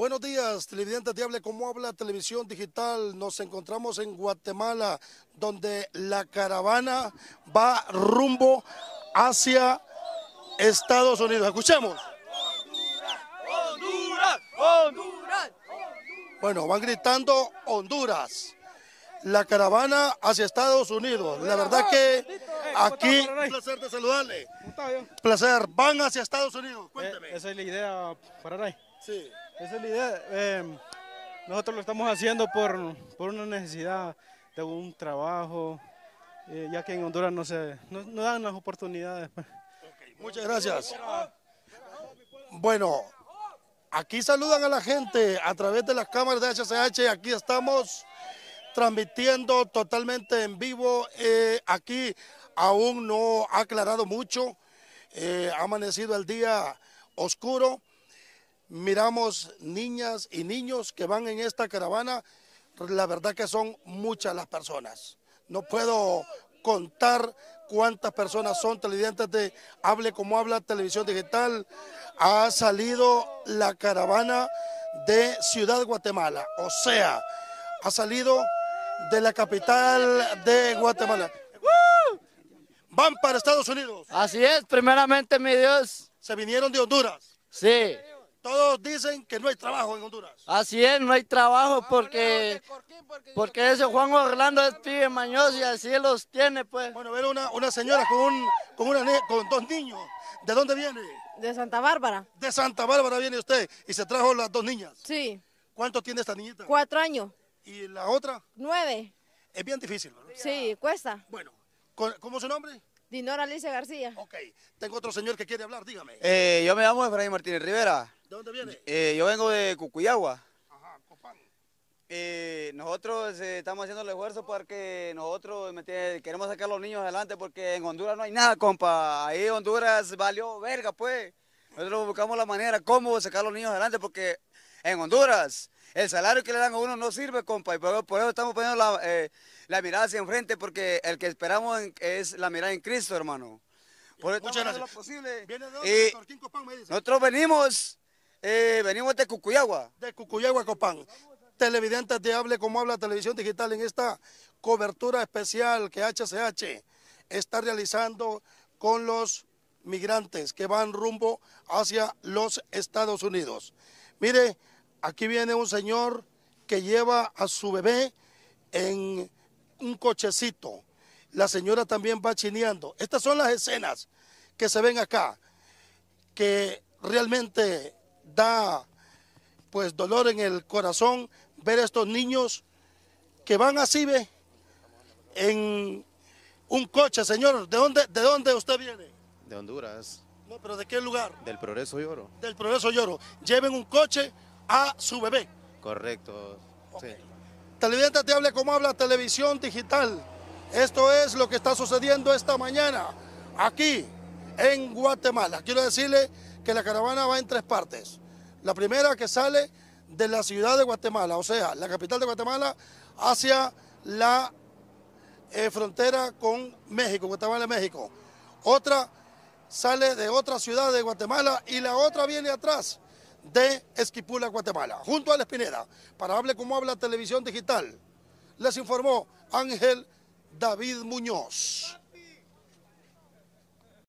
Buenos días, televidentes Diable Como Habla Televisión Digital. Nos encontramos en Guatemala, donde la caravana va rumbo hacia Estados Unidos. Escuchemos. Honduras, Honduras, Bueno, van gritando Honduras. La caravana hacia Estados Unidos. La verdad que eh, aquí. Un placer de saludarle. Placer. Van hacia Estados Unidos. Eh, Cuénteme. esa es la idea, para Sí. Esa es la idea. Em, nosotros lo estamos haciendo por, una necesidad de un trabajo, eh, ya que en Honduras no se no, dan las oportunidades. Pues. muchas gracias. Bueno, aquí saludan a la gente a través de las cámaras de HCH. Aquí estamos transmitiendo totalmente en vivo. Eh, aquí aún no ha aclarado mucho. Eh, ha amanecido el día oscuro miramos niñas y niños que van en esta caravana, la verdad que son muchas las personas. No puedo contar cuántas personas son televidentes de Hable como habla Televisión Digital. Ha salido la caravana de Ciudad Guatemala, o sea, ha salido de la capital de Guatemala. Van para Estados Unidos. Así es, primeramente mi Dios. Se vinieron de Honduras. Sí todos dicen que no hay trabajo en Honduras. Así es, no hay trabajo porque, porque ese Juan Orlando es pibe mañoso y así los tiene, pues. Bueno, ver una, señora con, con, una, con dos niños. ¿De dónde viene? De Santa Bárbara. De Santa Bárbara viene usted y se trajo las dos niñas. Sí. ¿Cuánto tiene esta niñita? Cuatro años. ¿Y la otra? Nueve. Es bien difícil, ¿verdad? Sí, cuesta. Bueno, ¿cómo es su nombre? Dinora Alicia García. Ok, tengo otro señor que quiere hablar, dígame. Eh, yo me llamo Efraín Martínez Rivera. ¿De dónde viene? Eh, yo vengo de Cucuyagua. Ajá, Copán. Eh, nosotros eh, estamos haciendo el esfuerzo para que nosotros queremos sacar a los niños adelante porque en Honduras no hay nada, compa. Ahí Honduras valió verga, pues. Nosotros buscamos la manera cómo sacar a los niños adelante porque en Honduras el salario que le dan a uno no sirve, compa. Y por, eso estamos poniendo eh, la, mirada hacia enfrente porque el que esperamos es la mirada en Cristo, hermano. Por eso, Muchas gracias. Lo ¿Viene de Y Nosotros venimos eh, venimos de Cucuyagua. De Cucuyagua, Copán. Televidentes de Hable como Habla Televisión Digital en esta cobertura especial que HCH está realizando con los migrantes que van rumbo hacia los Estados Unidos. Mire, aquí viene un señor que lleva a su bebé en un cochecito. La señora también va chineando. Estas son las escenas que se ven acá, que realmente da pues dolor en el corazón ver a estos niños que van así, ve, en un coche, señor. ¿De dónde, de dónde usted viene? De Honduras. No, pero ¿de qué lugar? Del Progreso Lloro. Del Progreso Lloro. Lleven un coche a su bebé. Correcto, Televidente te hable como habla televisión digital. Esto es lo que está sucediendo esta mañana aquí en Guatemala. Quiero decirle que la caravana va en tres partes. La primera que sale de la ciudad de Guatemala, o sea, la capital de Guatemala, hacia la eh, frontera con México, Guatemala México. Otra sale de otra ciudad de Guatemala y la otra viene atrás de Esquipula, Guatemala, junto a la Espinera. para Hable como habla televisión digital. Les informó Ángel David Muñoz.